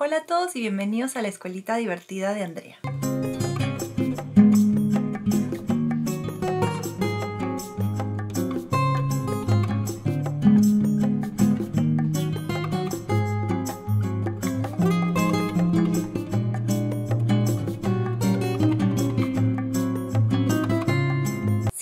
Hola a todos y bienvenidos a la escuelita divertida de Andrea.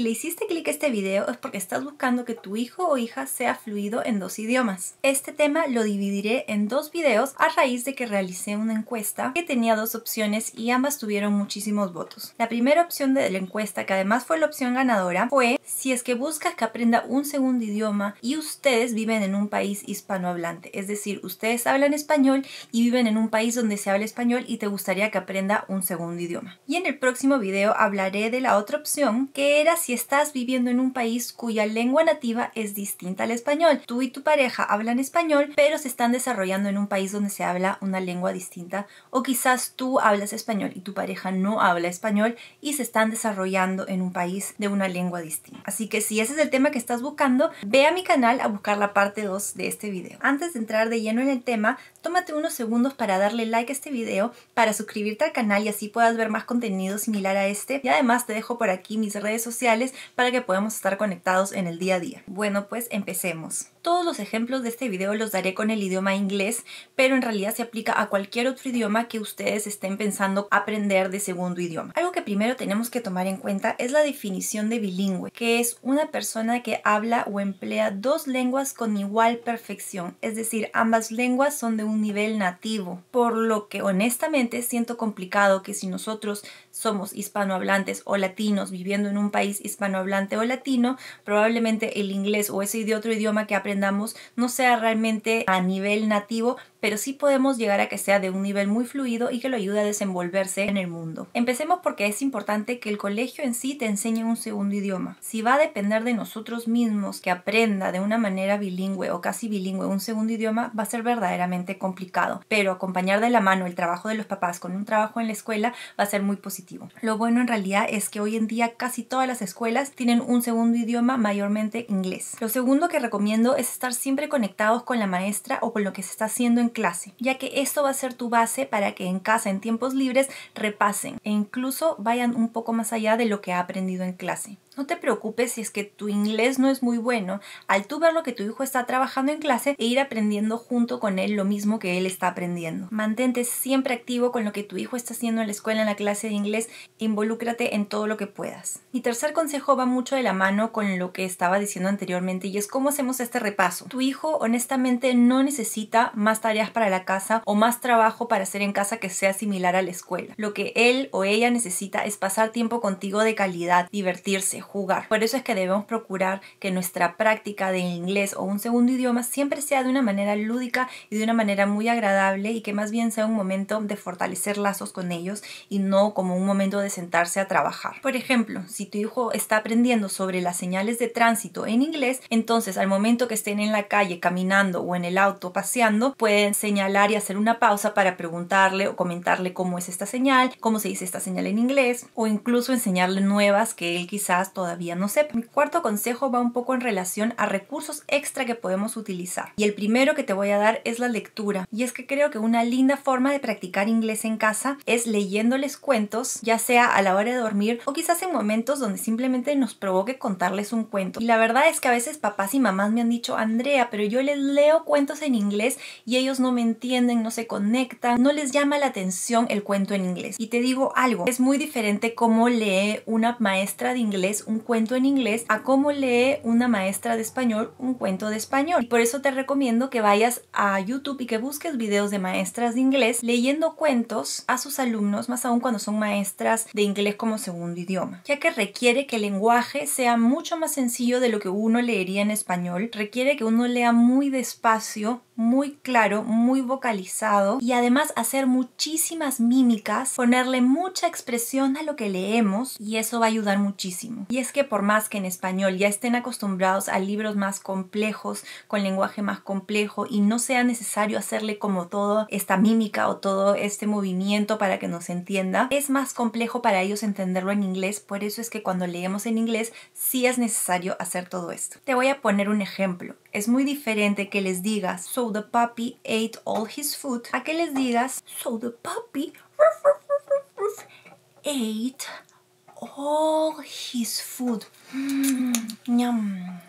le hiciste clic a este video es porque estás buscando que tu hijo o hija sea fluido en dos idiomas. Este tema lo dividiré en dos videos a raíz de que realicé una encuesta que tenía dos opciones y ambas tuvieron muchísimos votos. La primera opción de la encuesta, que además fue la opción ganadora, fue si es que buscas que aprenda un segundo idioma y ustedes viven en un país hispanohablante, es decir, ustedes hablan español y viven en un país donde se habla español y te gustaría que aprenda un segundo idioma. Y en el próximo video hablaré de la otra opción que era si estás viviendo en un país cuya lengua nativa es distinta al español. Tú y tu pareja hablan español, pero se están desarrollando en un país donde se habla una lengua distinta o quizás tú hablas español y tu pareja no habla español y se están desarrollando en un país de una lengua distinta. Así que si ese es el tema que estás buscando, ve a mi canal a buscar la parte 2 de este video. Antes de entrar de lleno en el tema, tómate unos segundos para darle like a este video, para suscribirte al canal y así puedas ver más contenido similar a este. Y además te dejo por aquí mis redes sociales para que podamos estar conectados en el día a día. Bueno, pues empecemos. Todos los ejemplos de este video los daré con el idioma inglés, pero en realidad se aplica a cualquier otro idioma que ustedes estén pensando aprender de segundo idioma. Algo que primero tenemos que tomar en cuenta es la definición de bilingüe, que es una persona que habla o emplea dos lenguas con igual perfección, es decir, ambas lenguas son de un nivel nativo, por lo que honestamente siento complicado que si nosotros somos hispanohablantes o latinos viviendo en un país hispanohablante o latino, probablemente el inglés o ese de otro idioma que aprendamos no sea realmente a nivel nativo, pero sí podemos llegar a que sea de un nivel muy fluido y que lo ayude a desenvolverse en el mundo. Empecemos porque es importante que el colegio en sí te enseñe un segundo idioma. Si va a depender de nosotros mismos que aprenda de una manera bilingüe o casi bilingüe un segundo idioma, va a ser verdaderamente complicado, pero acompañar de la mano el trabajo de los papás con un trabajo en la escuela va a ser muy positivo. Lo bueno en realidad es que hoy en día casi todas las escuelas tienen un segundo idioma, mayormente inglés. Lo segundo que recomiendo es estar siempre conectados con la maestra o con lo que se está haciendo en clase, ya que esto va a ser tu base para que en casa, en tiempos libres, repasen e incluso vayan un poco más allá de lo que ha aprendido en clase. No te preocupes si es que tu inglés no es muy bueno, al tú ver lo que tu hijo está trabajando en clase e ir aprendiendo junto con él lo mismo que él está aprendiendo. Mantente siempre activo con lo que tu hijo está haciendo en la escuela, en la clase de inglés, involúcrate en todo lo que puedas. Mi tercer consejo va mucho de la mano con lo que estaba diciendo anteriormente y es cómo hacemos este repaso. Tu hijo honestamente no necesita más tareas para la casa o más trabajo para hacer en casa que sea similar a la escuela. Lo que él o ella necesita es pasar tiempo contigo de calidad, divertirse, jugar. Por eso es que debemos procurar que nuestra práctica de inglés o un segundo idioma siempre sea de una manera lúdica y de una manera muy agradable y que más bien sea un momento de fortalecer lazos con ellos y no como un momento de sentarse a trabajar. Por ejemplo, si tu hijo está aprendiendo sobre las señales de tránsito en inglés, entonces al momento que estén en la calle caminando o en el auto paseando, pueden señalar y hacer una pausa para preguntarle o comentarle cómo es esta señal, cómo se dice esta señal en inglés o incluso enseñarle nuevas que él quizás todavía no sepa. Mi cuarto consejo va un poco en relación a recursos extra que podemos utilizar. Y el primero que te voy a dar es la lectura. Y es que creo que una linda forma de practicar inglés en casa es leyéndoles cuentos, ya sea a la hora de dormir o quizás en momentos donde simplemente nos provoque contarles un cuento. Y la verdad es que a veces papás y mamás me han dicho, Andrea, pero yo les leo cuentos en inglés y ellos no me entienden, no se conectan, no les llama la atención el cuento en inglés. Y te digo algo, es muy diferente cómo lee una maestra de inglés un cuento en inglés a cómo lee una maestra de español un cuento de español. por eso te recomiendo que vayas a YouTube y que busques videos de maestras de inglés leyendo cuentos a sus alumnos, más aún cuando son maestras de inglés como segundo idioma, ya que requiere que el lenguaje sea mucho más sencillo de lo que uno leería en español, requiere que uno lea muy despacio, muy claro, muy vocalizado y además hacer muchísimas mímicas, ponerle mucha expresión a lo que leemos y eso va a ayudar muchísimo. Y es que por más que en español ya estén acostumbrados a libros más complejos, con lenguaje más complejo y no sea necesario hacerle como todo esta mímica o todo este movimiento para que nos entienda, es más complejo para ellos entenderlo en inglés, por eso es que cuando leemos en inglés sí es necesario hacer todo esto. Te voy a poner un ejemplo. Es muy diferente que les digas So the puppy ate all his food a que les digas So the puppy ate all his food. Mm,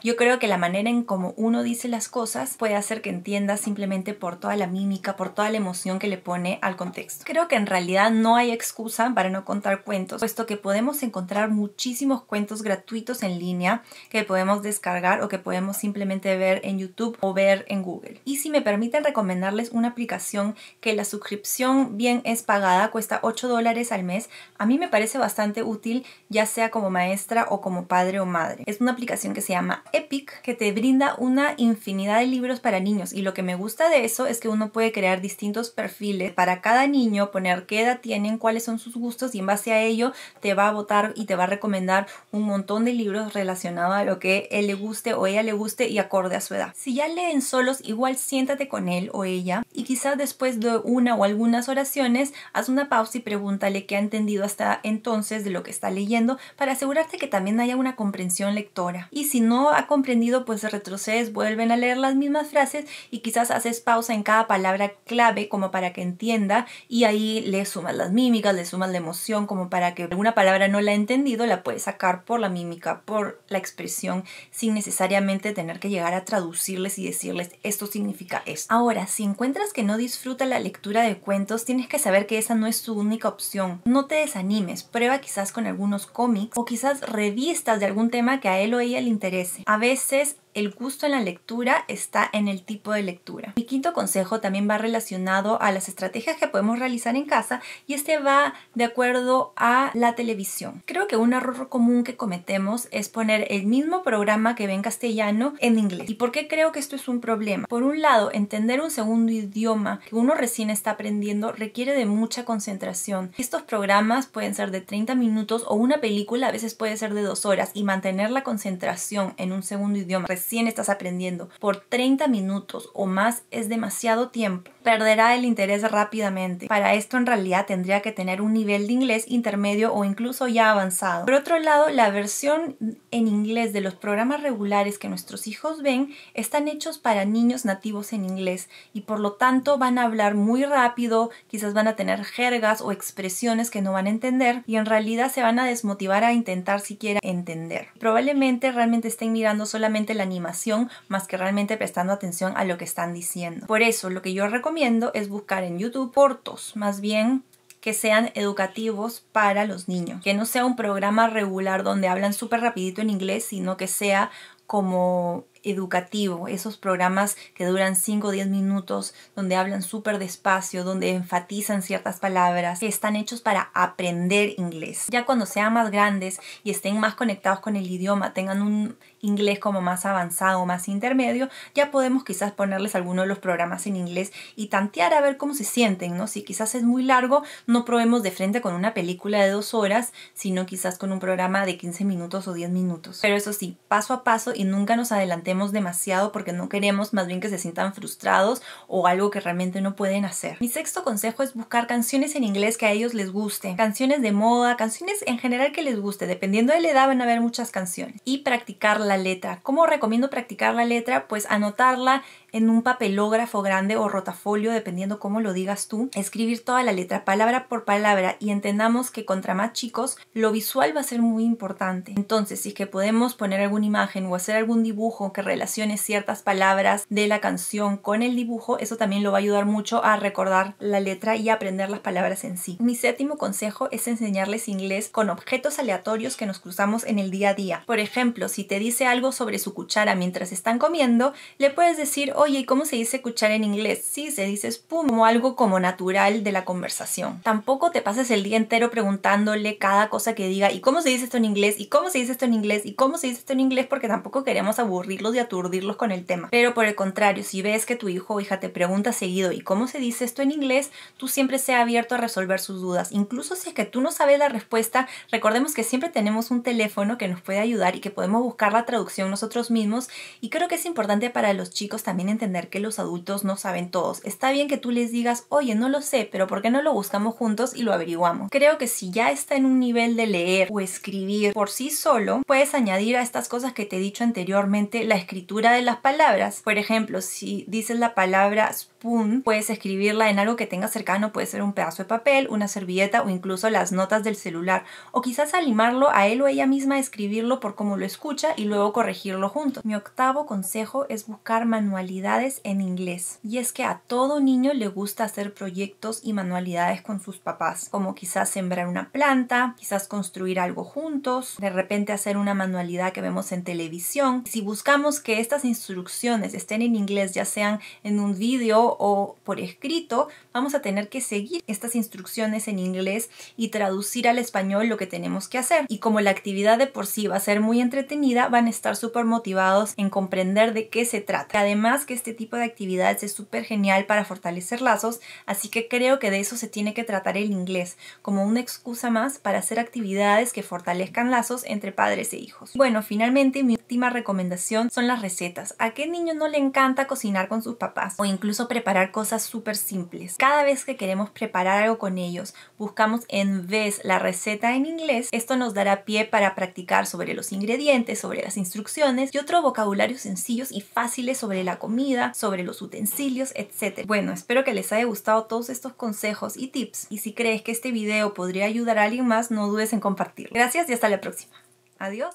Yo creo que la manera en como uno dice las cosas puede hacer que entienda simplemente por toda la mímica, por toda la emoción que le pone al contexto. Creo que en realidad no hay excusa para no contar cuentos, puesto que podemos encontrar muchísimos cuentos gratuitos en línea que podemos descargar o que podemos simplemente ver en YouTube o ver en Google. Y si me permiten recomendarles una aplicación que la suscripción bien es pagada, cuesta 8 dólares al mes, a mí me parece bastante útil ya sea como maestra o como padre o madre. Es una aplicación que se llama Epic que te brinda una infinidad de libros para niños y lo que me gusta de eso es que uno puede crear distintos perfiles para cada niño, poner qué edad tienen, cuáles son sus gustos y en base a ello te va a votar y te va a recomendar un montón de libros relacionados a lo que él le guste o ella le guste y acorde a su edad. Si ya leen solos, igual siéntate con él o ella y quizás después de una o algunas oraciones haz una pausa y pregúntale qué ha entendido hasta entonces de lo que está leyendo para asegurarte que también haya una comprensión lectora. Y si no ha comprendido, pues retrocedes, vuelven a leer las mismas frases y quizás haces pausa en cada palabra clave como para que entienda y ahí le sumas las mímicas, le sumas la emoción como para que alguna palabra no la ha entendido la puedes sacar por la mímica, por la expresión sin necesariamente tener que llegar a traducirles y decirles esto significa esto. Ahora, si encuentras que no disfruta la lectura de cuentos, tienes que saber que esa no es tu única opción. No te desanimes, prueba quizás con algún algunos cómics o quizás revistas de algún tema que a él o ella le interese. A veces el gusto en la lectura está en el tipo de lectura. Mi quinto consejo también va relacionado a las estrategias que podemos realizar en casa y este va de acuerdo a la televisión. Creo que un error común que cometemos es poner el mismo programa que ve en castellano en inglés. ¿Y por qué creo que esto es un problema? Por un lado, entender un segundo idioma que uno recién está aprendiendo requiere de mucha concentración. Estos programas pueden ser de 30 minutos o una película a veces puede ser de dos horas y mantener la concentración en un segundo idioma recién estás aprendiendo por 30 minutos o más es demasiado tiempo perderá el interés rápidamente. Para esto en realidad tendría que tener un nivel de inglés intermedio o incluso ya avanzado. Por otro lado, la versión en inglés de los programas regulares que nuestros hijos ven están hechos para niños nativos en inglés y por lo tanto van a hablar muy rápido, quizás van a tener jergas o expresiones que no van a entender y en realidad se van a desmotivar a intentar siquiera entender. Probablemente realmente estén mirando solamente la animación más que realmente prestando atención a lo que están diciendo. Por eso, lo que yo recomiendo es buscar en YouTube portos más bien que sean educativos para los niños. Que no sea un programa regular donde hablan súper rapidito en inglés, sino que sea como educativo, esos programas que duran 5 o 10 minutos, donde hablan súper despacio, donde enfatizan ciertas palabras, que están hechos para aprender inglés. Ya cuando sean más grandes y estén más conectados con el idioma, tengan un inglés como más avanzado, más intermedio, ya podemos quizás ponerles algunos de los programas en inglés y tantear a ver cómo se sienten, ¿no? Si quizás es muy largo, no probemos de frente con una película de dos horas, sino quizás con un programa de 15 minutos o 10 minutos. Pero eso sí, paso a paso y nunca nos adelantemos demasiado porque no queremos más bien que se sientan frustrados o algo que realmente no pueden hacer. Mi sexto consejo es buscar canciones en inglés que a ellos les gusten, canciones de moda, canciones en general que les guste, dependiendo de la edad van a haber muchas canciones y practicar la letra. ¿Cómo recomiendo practicar la letra? Pues anotarla en un papelógrafo grande o rotafolio, dependiendo cómo lo digas tú, escribir toda la letra palabra por palabra y entendamos que contra más chicos lo visual va a ser muy importante. Entonces, si es que podemos poner alguna imagen o hacer algún dibujo que relacione ciertas palabras de la canción con el dibujo, eso también lo va a ayudar mucho a recordar la letra y aprender las palabras en sí. Mi séptimo consejo es enseñarles inglés con objetos aleatorios que nos cruzamos en el día a día. Por ejemplo, si te dice algo sobre su cuchara mientras están comiendo, le puedes decir, oye, ¿y cómo se dice escuchar en inglés? Sí, se dice spoon, como algo como natural de la conversación. Tampoco te pases el día entero preguntándole cada cosa que diga, ¿y cómo se dice esto en inglés? ¿Y cómo se dice esto en inglés? ¿Y cómo se dice esto en inglés? Porque tampoco queremos aburrirlos y aturdirlos con el tema. Pero por el contrario, si ves que tu hijo o hija te pregunta seguido, ¿y cómo se dice esto en inglés? Tú siempre sea abierto a resolver sus dudas. Incluso si es que tú no sabes la respuesta, recordemos que siempre tenemos un teléfono que nos puede ayudar y que podemos buscar la traducción nosotros mismos. Y creo que es importante para los chicos también entender que los adultos no saben todos. Está bien que tú les digas, oye, no lo sé, pero ¿por qué no lo buscamos juntos y lo averiguamos? Creo que si ya está en un nivel de leer o escribir por sí solo, puedes añadir a estas cosas que te he dicho anteriormente la escritura de las palabras. Por ejemplo, si dices la palabra spoon, puedes escribirla en algo que tengas cercano, puede ser un pedazo de papel, una servilleta o incluso las notas del celular. O quizás animarlo a él o ella misma a escribirlo por cómo lo escucha y luego corregirlo juntos. Mi octavo consejo es buscar manualidad en inglés. Y es que a todo niño le gusta hacer proyectos y manualidades con sus papás, como quizás sembrar una planta, quizás construir algo juntos, de repente hacer una manualidad que vemos en televisión. Si buscamos que estas instrucciones estén en inglés, ya sean en un vídeo o por escrito, vamos a tener que seguir estas instrucciones en inglés y traducir al español lo que tenemos que hacer. Y como la actividad de por sí va a ser muy entretenida, van a estar súper motivados en comprender de qué se trata. Además, este tipo de actividades es súper genial para fortalecer lazos, así que creo que de eso se tiene que tratar el inglés, como una excusa más para hacer actividades que fortalezcan lazos entre padres e hijos. Bueno, finalmente mi última recomendación son las recetas. ¿A qué niño no le encanta cocinar con sus papás o incluso preparar cosas súper simples? Cada vez que queremos preparar algo con ellos, buscamos en vez la receta en inglés, esto nos dará pie para practicar sobre los ingredientes, sobre las instrucciones y otro vocabulario sencillos y fáciles sobre la comida sobre los utensilios, etc. Bueno, espero que les haya gustado todos estos consejos y tips y si crees que este video podría ayudar a alguien más, no dudes en compartirlo. Gracias y hasta la próxima. Adiós.